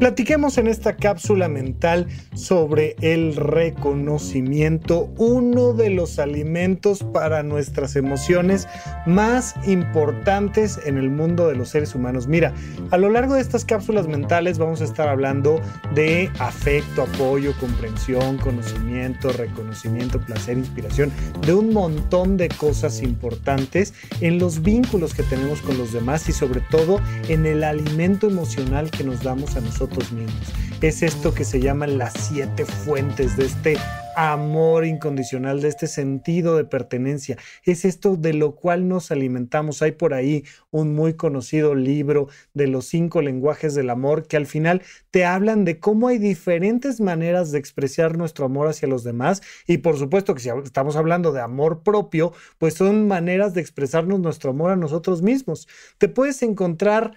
Platiquemos en esta cápsula mental sobre el reconocimiento, uno de los alimentos para nuestras emociones más importantes en el mundo de los seres humanos. Mira, a lo largo de estas cápsulas mentales vamos a estar hablando de afecto, apoyo, comprensión, conocimiento, reconocimiento, placer, inspiración, de un montón de cosas importantes en los vínculos que tenemos con los demás y sobre todo en el alimento emocional que nos damos a nosotros mismos. Es esto que se llaman las siete fuentes de este amor incondicional, de este sentido de pertenencia. Es esto de lo cual nos alimentamos. Hay por ahí un muy conocido libro de los cinco lenguajes del amor que al final te hablan de cómo hay diferentes maneras de expresar nuestro amor hacia los demás. Y por supuesto que si estamos hablando de amor propio, pues son maneras de expresarnos nuestro amor a nosotros mismos. Te puedes encontrar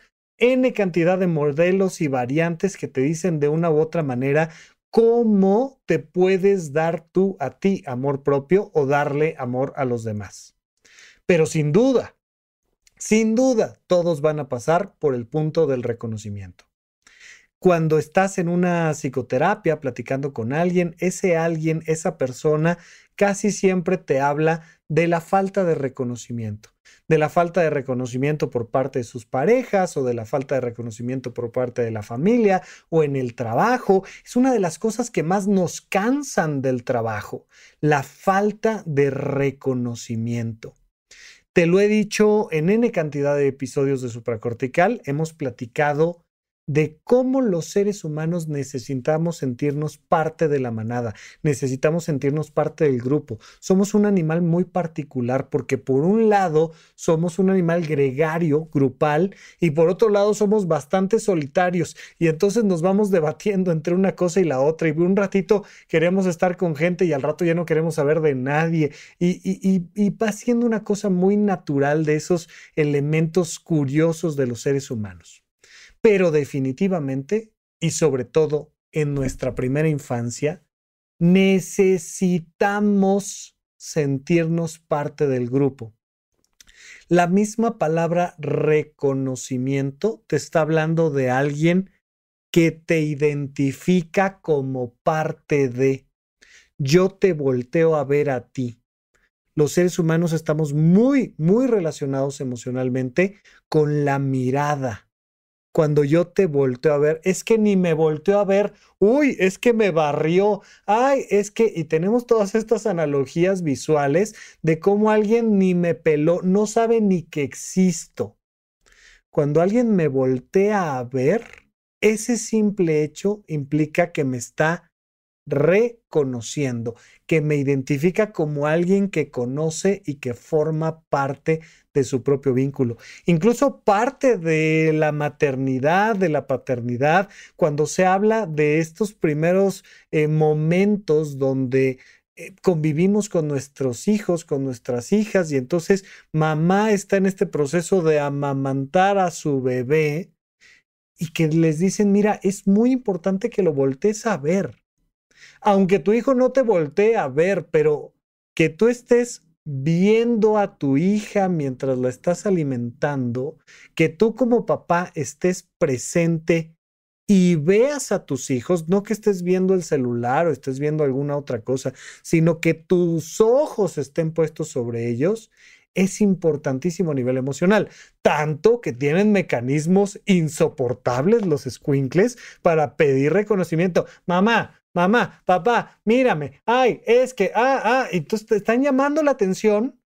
N cantidad de modelos y variantes que te dicen de una u otra manera cómo te puedes dar tú a ti amor propio o darle amor a los demás. Pero sin duda, sin duda, todos van a pasar por el punto del reconocimiento. Cuando estás en una psicoterapia platicando con alguien, ese alguien, esa persona, casi siempre te habla de la falta de reconocimiento, de la falta de reconocimiento por parte de sus parejas o de la falta de reconocimiento por parte de la familia o en el trabajo. Es una de las cosas que más nos cansan del trabajo, la falta de reconocimiento. Te lo he dicho en N cantidad de episodios de Supracortical, hemos platicado de cómo los seres humanos necesitamos sentirnos parte de la manada, necesitamos sentirnos parte del grupo. Somos un animal muy particular porque por un lado somos un animal gregario, grupal, y por otro lado somos bastante solitarios y entonces nos vamos debatiendo entre una cosa y la otra y un ratito queremos estar con gente y al rato ya no queremos saber de nadie y, y va siendo una cosa muy natural de esos elementos curiosos de los seres humanos pero definitivamente y sobre todo en nuestra primera infancia, necesitamos sentirnos parte del grupo. La misma palabra reconocimiento te está hablando de alguien que te identifica como parte de. Yo te volteo a ver a ti. Los seres humanos estamos muy, muy relacionados emocionalmente con la mirada cuando yo te volteo a ver, es que ni me volteo a ver, uy, es que me barrió, ay, es que, y tenemos todas estas analogías visuales de cómo alguien ni me peló, no sabe ni que existo. Cuando alguien me voltea a ver, ese simple hecho implica que me está reconociendo, que me identifica como alguien que conoce y que forma parte de su propio vínculo. Incluso parte de la maternidad, de la paternidad, cuando se habla de estos primeros eh, momentos donde eh, convivimos con nuestros hijos, con nuestras hijas, y entonces mamá está en este proceso de amamantar a su bebé y que les dicen, mira, es muy importante que lo voltees a ver aunque tu hijo no te voltee a ver, pero que tú estés viendo a tu hija mientras la estás alimentando, que tú como papá estés presente y veas a tus hijos, no que estés viendo el celular o estés viendo alguna otra cosa, sino que tus ojos estén puestos sobre ellos, es importantísimo a nivel emocional, tanto que tienen mecanismos insoportables los squinkles para pedir reconocimiento. Mamá, mamá, papá, mírame, ay, es que, ah, ah, entonces te están llamando la atención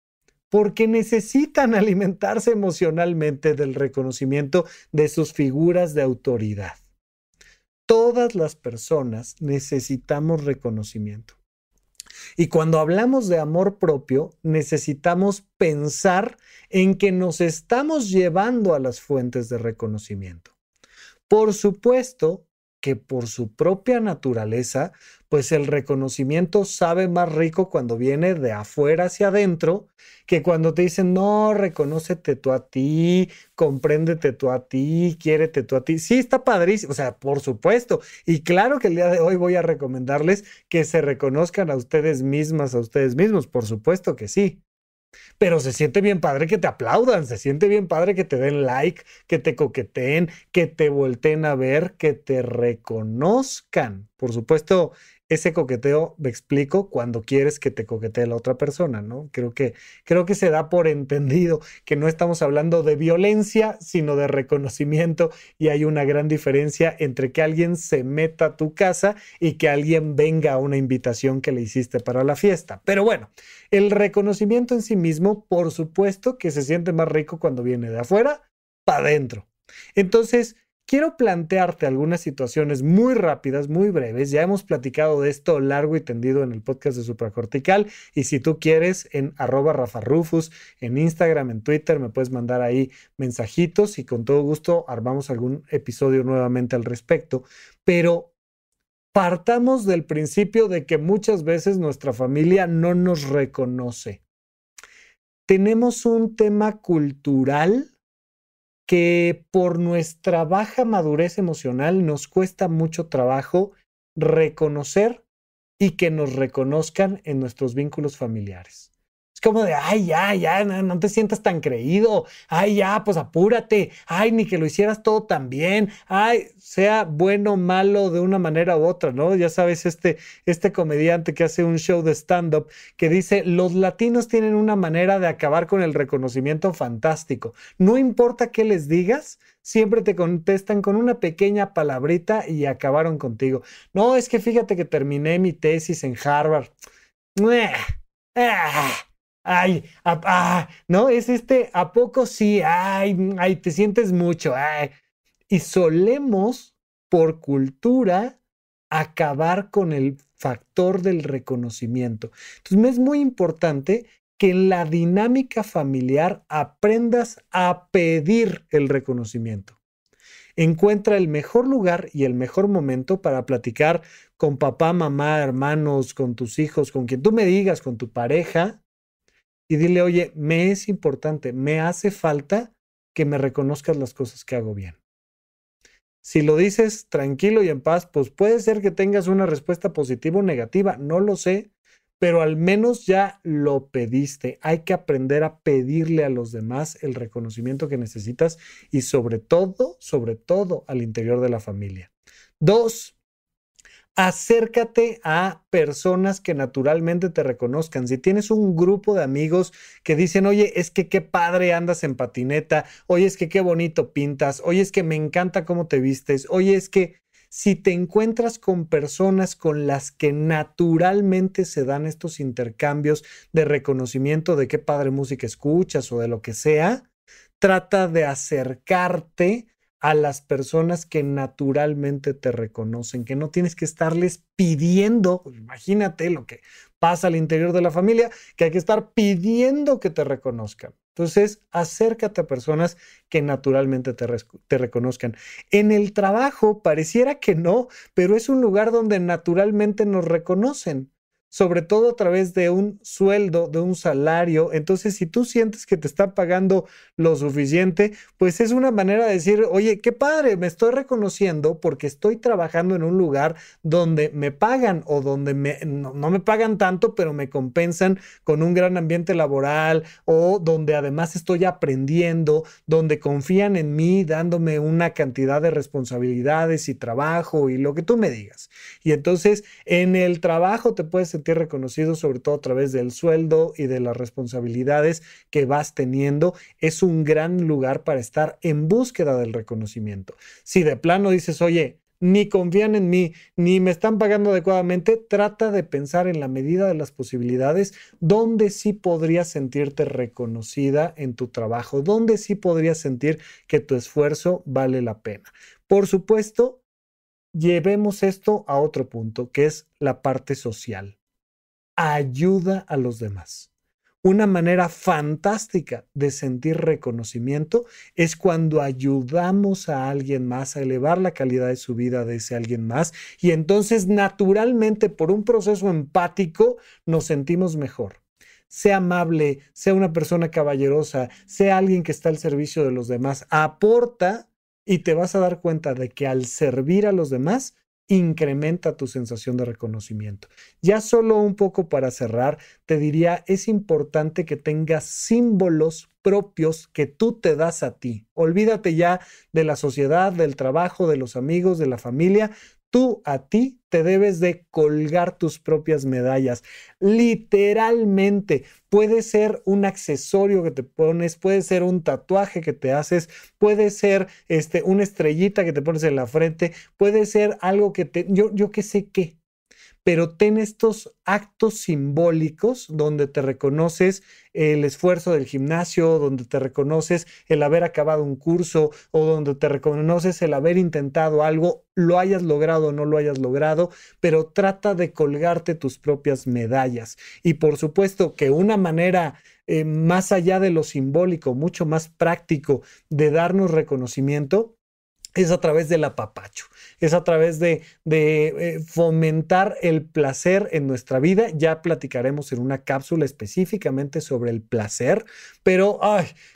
porque necesitan alimentarse emocionalmente del reconocimiento de sus figuras de autoridad. Todas las personas necesitamos reconocimiento. Y cuando hablamos de amor propio, necesitamos pensar en que nos estamos llevando a las fuentes de reconocimiento. Por supuesto, que por su propia naturaleza, pues el reconocimiento sabe más rico cuando viene de afuera hacia adentro que cuando te dicen, no, reconócete tú a ti, compréndete tú a ti, quiérete tú a ti. Sí, está padrísimo, o sea, por supuesto. Y claro que el día de hoy voy a recomendarles que se reconozcan a ustedes mismas, a ustedes mismos, por supuesto que sí. Pero se siente bien padre que te aplaudan, se siente bien padre que te den like, que te coqueteen, que te volteen a ver, que te reconozcan. Por supuesto, ese coqueteo, me explico, cuando quieres que te coquetee la otra persona, ¿no? Creo que, creo que se da por entendido que no estamos hablando de violencia, sino de reconocimiento y hay una gran diferencia entre que alguien se meta a tu casa y que alguien venga a una invitación que le hiciste para la fiesta. Pero bueno, el reconocimiento en sí mismo, por supuesto que se siente más rico cuando viene de afuera para adentro. Entonces, Quiero plantearte algunas situaciones muy rápidas, muy breves. Ya hemos platicado de esto largo y tendido en el podcast de Supracortical. Y si tú quieres, en arroba Rufus, en Instagram, en Twitter, me puedes mandar ahí mensajitos y con todo gusto armamos algún episodio nuevamente al respecto. Pero partamos del principio de que muchas veces nuestra familia no nos reconoce. Tenemos un tema cultural que por nuestra baja madurez emocional nos cuesta mucho trabajo reconocer y que nos reconozcan en nuestros vínculos familiares. Es como de, ay, ya, ya, no, te sientas tan creído. Ay, ya, pues apúrate. Ay, ni que lo hicieras todo tan bien. Ay, sea bueno o malo de una manera u otra, ¿no? Ya sabes, este, este comediante que hace un show de stand-up que dice, los latinos tienen una manera de acabar con el reconocimiento fantástico. No importa qué les digas, siempre te contestan con una pequeña palabrita y acabaron contigo. No, es que fíjate que terminé mi tesis en Harvard ay, no, es este, ¿a poco sí? Ay, ay, te sientes mucho, ay. Y solemos, por cultura, acabar con el factor del reconocimiento. Entonces, es muy importante que en la dinámica familiar aprendas a pedir el reconocimiento. Encuentra el mejor lugar y el mejor momento para platicar con papá, mamá, hermanos, con tus hijos, con quien tú me digas, con tu pareja, y dile, oye, me es importante, me hace falta que me reconozcas las cosas que hago bien. Si lo dices tranquilo y en paz, pues puede ser que tengas una respuesta positiva o negativa, no lo sé, pero al menos ya lo pediste. Hay que aprender a pedirle a los demás el reconocimiento que necesitas y sobre todo, sobre todo al interior de la familia. Dos, acércate a personas que naturalmente te reconozcan. Si tienes un grupo de amigos que dicen, oye, es que qué padre andas en patineta, oye, es que qué bonito pintas, oye, es que me encanta cómo te vistes, oye, es que si te encuentras con personas con las que naturalmente se dan estos intercambios de reconocimiento de qué padre música escuchas o de lo que sea, trata de acercarte a las personas que naturalmente te reconocen, que no tienes que estarles pidiendo, pues, imagínate lo que pasa al interior de la familia, que hay que estar pidiendo que te reconozcan. Entonces, acércate a personas que naturalmente te, te, reconozcan. En el trabajo pareciera que no, pero es un lugar donde naturalmente nos reconocen sobre todo a través de un sueldo, de un salario. Entonces, si tú sientes que te está pagando lo suficiente, pues es una manera de decir, oye, qué padre, me estoy reconociendo porque estoy trabajando en un lugar donde me pagan o donde me, no, no, me pagan tanto, pero me compensan con un gran ambiente laboral o donde además estoy aprendiendo, donde confían en mí dándome una cantidad de responsabilidades y trabajo y lo que tú me digas. Y entonces, en el trabajo te puedes sentir reconocido, sobre todo a través del sueldo y de las responsabilidades que vas teniendo. Es un gran lugar para estar en búsqueda del reconocimiento. Si de plano dices, oye, ni confían en mí, ni me están pagando adecuadamente, trata de pensar en la medida de las posibilidades donde sí podrías sentirte reconocida en tu trabajo, donde sí podrías sentir que tu esfuerzo vale la pena. Por supuesto, llevemos esto a otro punto, que es la parte social ayuda a los demás. Una manera fantástica de sentir reconocimiento es cuando ayudamos a alguien más a elevar la calidad de su vida de ese alguien más y entonces naturalmente por un proceso empático nos sentimos mejor. Sea amable, sea una persona caballerosa, sea alguien que está al servicio de los demás, aporta y te vas a dar cuenta de que al servir a los demás incrementa tu sensación de reconocimiento. Ya solo un poco para cerrar, te diría, es importante que tengas símbolos propios que tú te das a ti. Olvídate ya de la sociedad, del trabajo, de los amigos, de la familia tú a ti te debes de colgar tus propias medallas. Literalmente, puede ser un accesorio que te pones, puede ser un tatuaje que te haces, puede ser este, una estrellita que te pones en la frente, puede ser algo que te, yo, yo qué sé qué, pero ten estos actos simbólicos donde te reconoces el esfuerzo del gimnasio, donde te reconoces el haber acabado un curso o donde te reconoces el haber intentado algo, lo hayas logrado o no lo hayas logrado, pero trata de colgarte tus propias medallas. Y por supuesto que una manera eh, más allá de lo simbólico, mucho más práctico de darnos reconocimiento, es a través del apapacho, es a través de, eh, fomentar el placer en nuestra vida. Ya platicaremos en una cápsula específicamente sobre el placer, pero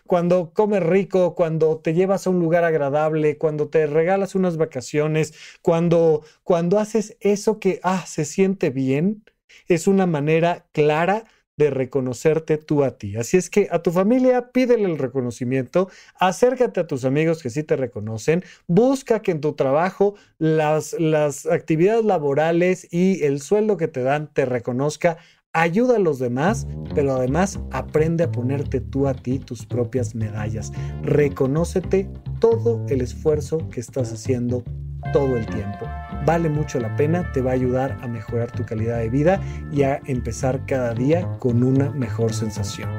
cuando comes rico, cuando te llevas a un lugar agradable, cuando te regalas unas vacaciones, cuando, cuando haces eso que ah, se siente bien, es una manera clara de reconocerte tú a ti. Así es que a tu familia pídele el reconocimiento, acércate a tus amigos que sí te reconocen, busca que en tu trabajo las, las actividades laborales y el sueldo que te dan te reconozca ayuda a los demás, pero además aprende a ponerte tú a ti tus propias medallas. Reconócete todo el esfuerzo que estás haciendo todo el tiempo. Vale mucho la pena, te va a ayudar a mejorar tu calidad de vida y a empezar cada día con una mejor sensación.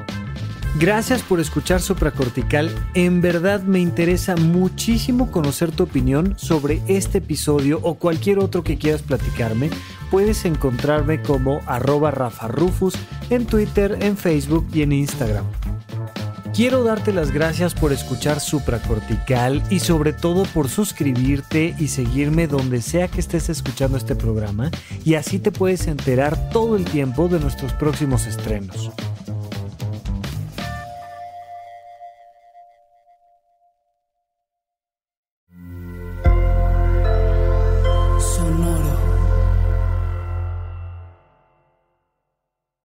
Gracias por escuchar Supracortical. En verdad me interesa muchísimo conocer tu opinión sobre este episodio o cualquier otro que quieras platicarme. Puedes encontrarme como arroba Rafa Rufus en Twitter, en Facebook y en Instagram. Quiero darte las gracias por escuchar Supracortical y sobre todo por suscribirte y seguirme donde sea que estés escuchando este programa y así te puedes enterar todo el tiempo de nuestros próximos estrenos.